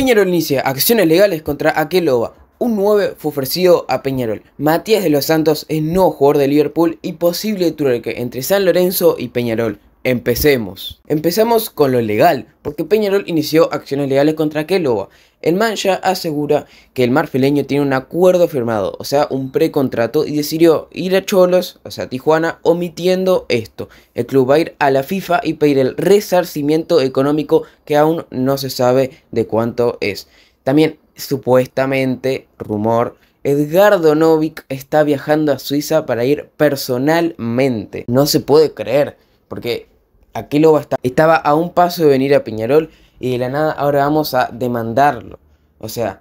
Peñarol inicia acciones legales contra Aqueloba. Un 9 fue ofrecido a Peñarol. Matías de los Santos es nuevo jugador de Liverpool y posible trueque entre San Lorenzo y Peñarol. Empecemos. Empezamos con lo legal, porque Peñarol inició acciones legales contra Keloba. El Mancha asegura que el marfileño tiene un acuerdo firmado, o sea, un precontrato, y decidió ir a Cholos, o sea, Tijuana, omitiendo esto. El club va a ir a la FIFA y pedir el resarcimiento económico que aún no se sabe de cuánto es. También, supuestamente, rumor, Edgardo Novik está viajando a Suiza para ir personalmente. No se puede creer porque aquí lo va a estar. Estaba a un paso de venir a Peñarol y de la nada ahora vamos a demandarlo. O sea,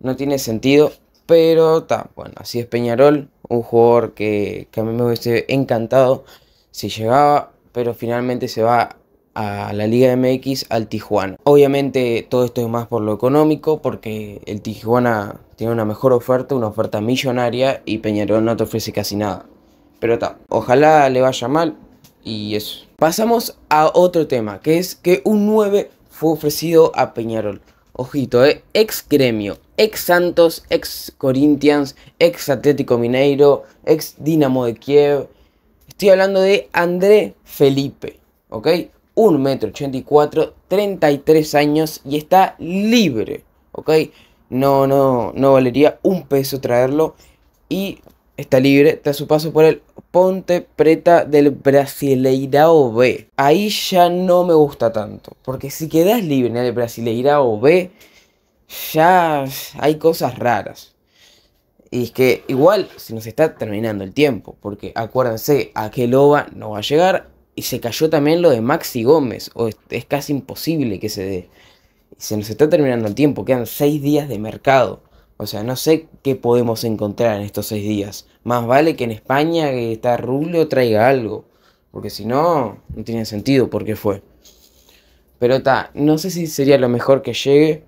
no tiene sentido, pero está, bueno, así es Peñarol, un jugador que, que a mí me hubiese encantado si llegaba, pero finalmente se va a la Liga MX al Tijuana. Obviamente todo esto es más por lo económico, porque el Tijuana tiene una mejor oferta, una oferta millonaria, y Peñarol no te ofrece casi nada. Pero está, ojalá le vaya mal y eso. Pasamos a otro tema, que es que un 9 fue ofrecido a Peñarol. Ojito, eh, ex gremio, ex Santos, ex Corinthians, ex Atlético Mineiro, ex Dinamo de Kiev. Estoy hablando de André Felipe, ¿ok? 1 metro 84, 33 años y está libre, ¿ok? No, no, no valería un peso traerlo y está libre tras su paso por el Ponte Preta del Brasileirao B. Ahí ya no me gusta tanto, porque si quedas libre en el Brasileirao B, ya hay cosas raras. Y es que igual se nos está terminando el tiempo, porque acuérdense, OVA no va a llegar y se cayó también lo de Maxi Gómez, o es, es casi imposible que se dé. Se nos está terminando el tiempo, quedan 6 días de mercado. O sea, no sé qué podemos encontrar en estos seis días. Más vale que en España que está Rubio traiga algo. Porque si no, no tiene sentido por qué fue. Pero está, no sé si sería lo mejor que llegue,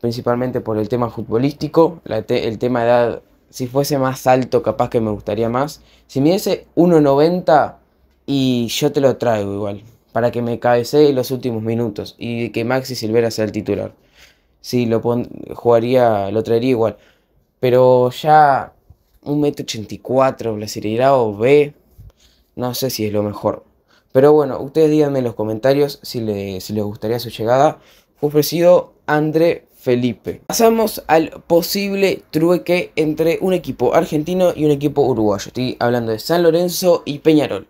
principalmente por el tema futbolístico, el tema de edad. Si fuese más alto, capaz que me gustaría más. Si me diese 1.90 y yo te lo traigo igual, para que me cabecee los últimos minutos y que Maxi Silvera sea el titular sí, lo jugaría, lo traería igual. Pero ya un metro ochenta y cuatro, o B, no sé si es lo mejor. Pero bueno, ustedes díganme en los comentarios si, les gustaría su llegada. ofrecido André Felipe. Pasamos al posible trueque entre un equipo argentino y un equipo uruguayo. Estoy hablando de San Lorenzo y Peñarol.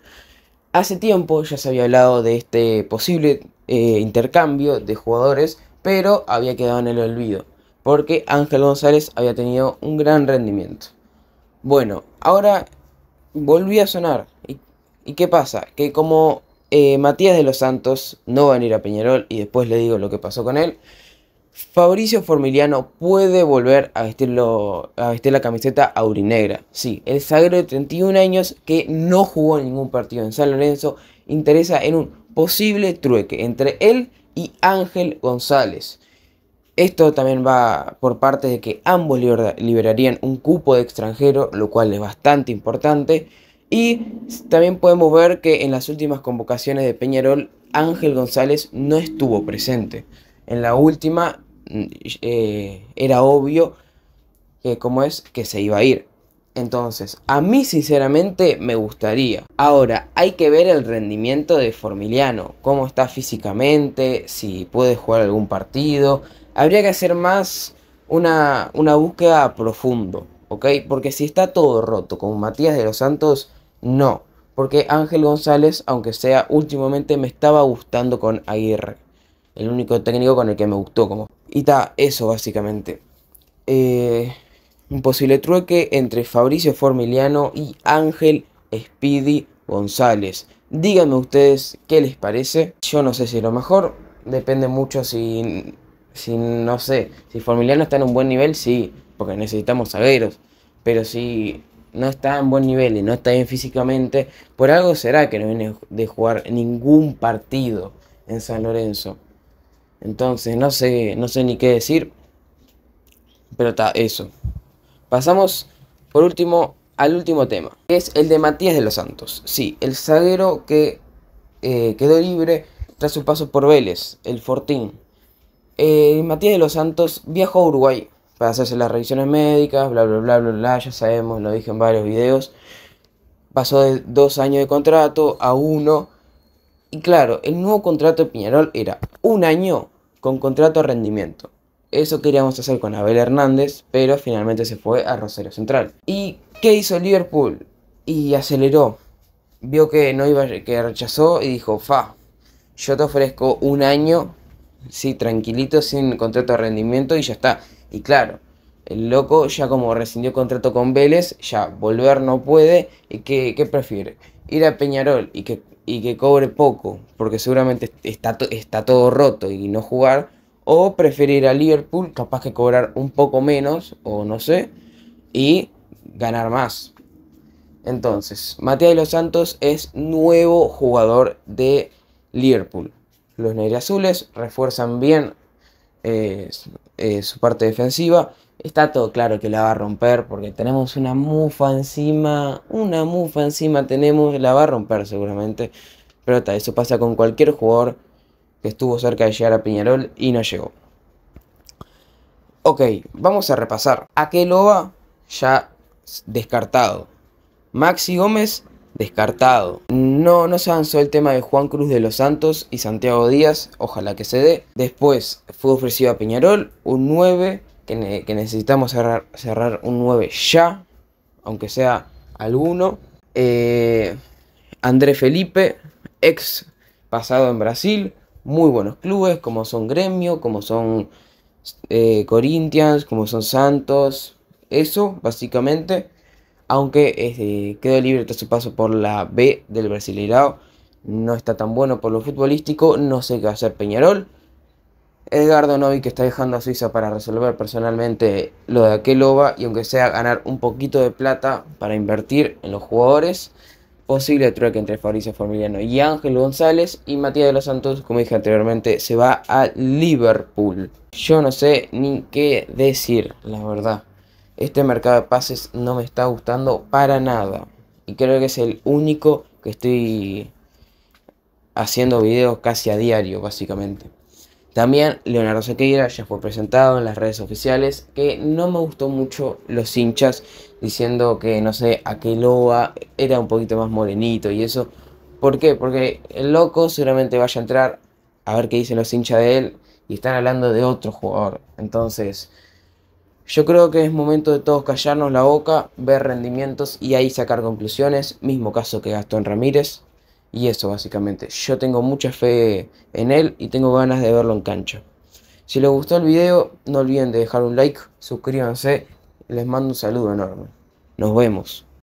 Hace tiempo ya se había hablado de este posible eh, intercambio de jugadores pero había quedado en el olvido, porque Ángel González había tenido un gran rendimiento. Bueno, ahora volví a sonar. ¿Y, qué pasa? Que como eh, Matías de los Santos no va a venir a Peñarol, y después le digo lo que pasó con él, Fabricio Formiliano puede volver a, vestirlo, vestir la camiseta aurinegra. Sí, el zaguero de 31 años que no jugó ningún partido en San Lorenzo interesa en un posible trueque entre él y Ángel González. Esto también va por parte de que ambos liberarían un cupo de extranjero, lo cual es bastante importante. Y también podemos ver que en las últimas convocaciones de Peñarol, Ángel González no estuvo presente. En la última mm, eh, era obvio que como es que se iba a ir. Entonces, a mí sinceramente me gustaría. Ahora, hay que ver el rendimiento de Formiliano, cómo está físicamente, si puede jugar algún partido. Habría que hacer más una, una búsqueda profundo, ¿ok? Porque si está todo roto, con Matías de los Santos, no. Porque Ángel González, aunque sea últimamente, me estaba gustando con Aguirre. El único técnico con el que me gustó como. Y está, eso básicamente. Eh, un posible trueque entre Fabricio Formiliano y Ángel Speedy González. Díganme ustedes qué les parece. Yo no sé si lo mejor. Depende mucho si, si no sé, si Formiliano está en un buen nivel, sí, porque necesitamos saberos. Pero si no está en buen nivel y no está bien físicamente, por algo será que no viene de jugar ningún partido en San Lorenzo. Entonces, no sé, no sé ni qué decir, pero está eso. Pasamos por último al último tema, que es el de Matías de los Santos. Sí, el zaguero que eh, quedó libre tras su paso por Vélez, el Fortín. Eh, Matías de los Santos viajó a Uruguay para hacerse las revisiones médicas, bla, bla, bla, bla, bla, ya sabemos, lo dije en varios videos. Pasó de dos años de contrato a uno. Y claro, el nuevo contrato de Piñarol era un año con contrato a rendimiento. Eso queríamos hacer con Abel Hernández, pero finalmente se fue a Rosario Central. ¿Y qué hizo Liverpool? Y aceleró. Vio que no iba, que rechazó y dijo, fa, yo te ofrezco un año, sí, tranquilito, sin contrato de rendimiento y ya está. Y claro, el loco ya como rescindió contrato con Vélez, ya volver no puede. ¿Y qué, prefiere? Ir a Peñarol y que, que cobre poco, porque seguramente está, está todo roto y no jugar o preferir a Liverpool, capaz que cobrar un poco menos, o no sé, y ganar más. Entonces, Matías de los Santos es nuevo jugador de Liverpool. Los azules refuerzan bien eh, eh, su parte defensiva. Está todo claro que la va a romper porque tenemos una mufa encima. Una mufa encima tenemos, la va a romper seguramente. Pero está eso pasa con cualquier jugador que estuvo cerca de llegar a Piñarol y no llegó. Ok, vamos a repasar. Aqueloba ya descartado. Maxi Gómez descartado. No, no se avanzó el tema de Juan Cruz de los Santos y Santiago Díaz, ojalá que se dé. Después fue ofrecido a Piñarol un 9, que, necesitamos cerrar, un 9 ya, aunque sea alguno. Eh, André Felipe, ex pasado en Brasil, muy buenos clubes, como son Gremio, como son eh, Corinthians, como son Santos. Eso, básicamente. Aunque quede este, quedó libre tras su paso por la B del Brasileirao. No está tan bueno por lo futbolístico. No sé qué va a hacer Peñarol. Edgardo Novi que está dejando a Suiza para resolver personalmente lo de Aqueloba y aunque sea ganar un poquito de plata para invertir en los jugadores posible trueque entre Fabricio Formiliano y Ángel González y Matías de los Santos, como dije anteriormente, se va a Liverpool. Yo no sé ni qué decir, la verdad. Este mercado de pases no me está gustando para nada. Y creo que es el único que estoy haciendo videos casi a diario, básicamente. También Leonardo Sequeira ya fue presentado en las redes oficiales, que no me gustó mucho los hinchas diciendo que, no sé, a qué loba era un poquito más morenito y eso. ¿Por qué? Porque el loco seguramente vaya a entrar a ver qué dicen los hinchas de él y están hablando de otro jugador. Entonces, yo creo que es momento de todos callarnos la boca, ver rendimientos y ahí sacar conclusiones. Mismo caso que Gastón Ramírez. Y eso básicamente. Yo tengo mucha fe en él y tengo ganas de verlo en cancha. Si les gustó el video, no olviden de dejar un like, suscríbanse. Les mando un saludo enorme. Nos vemos.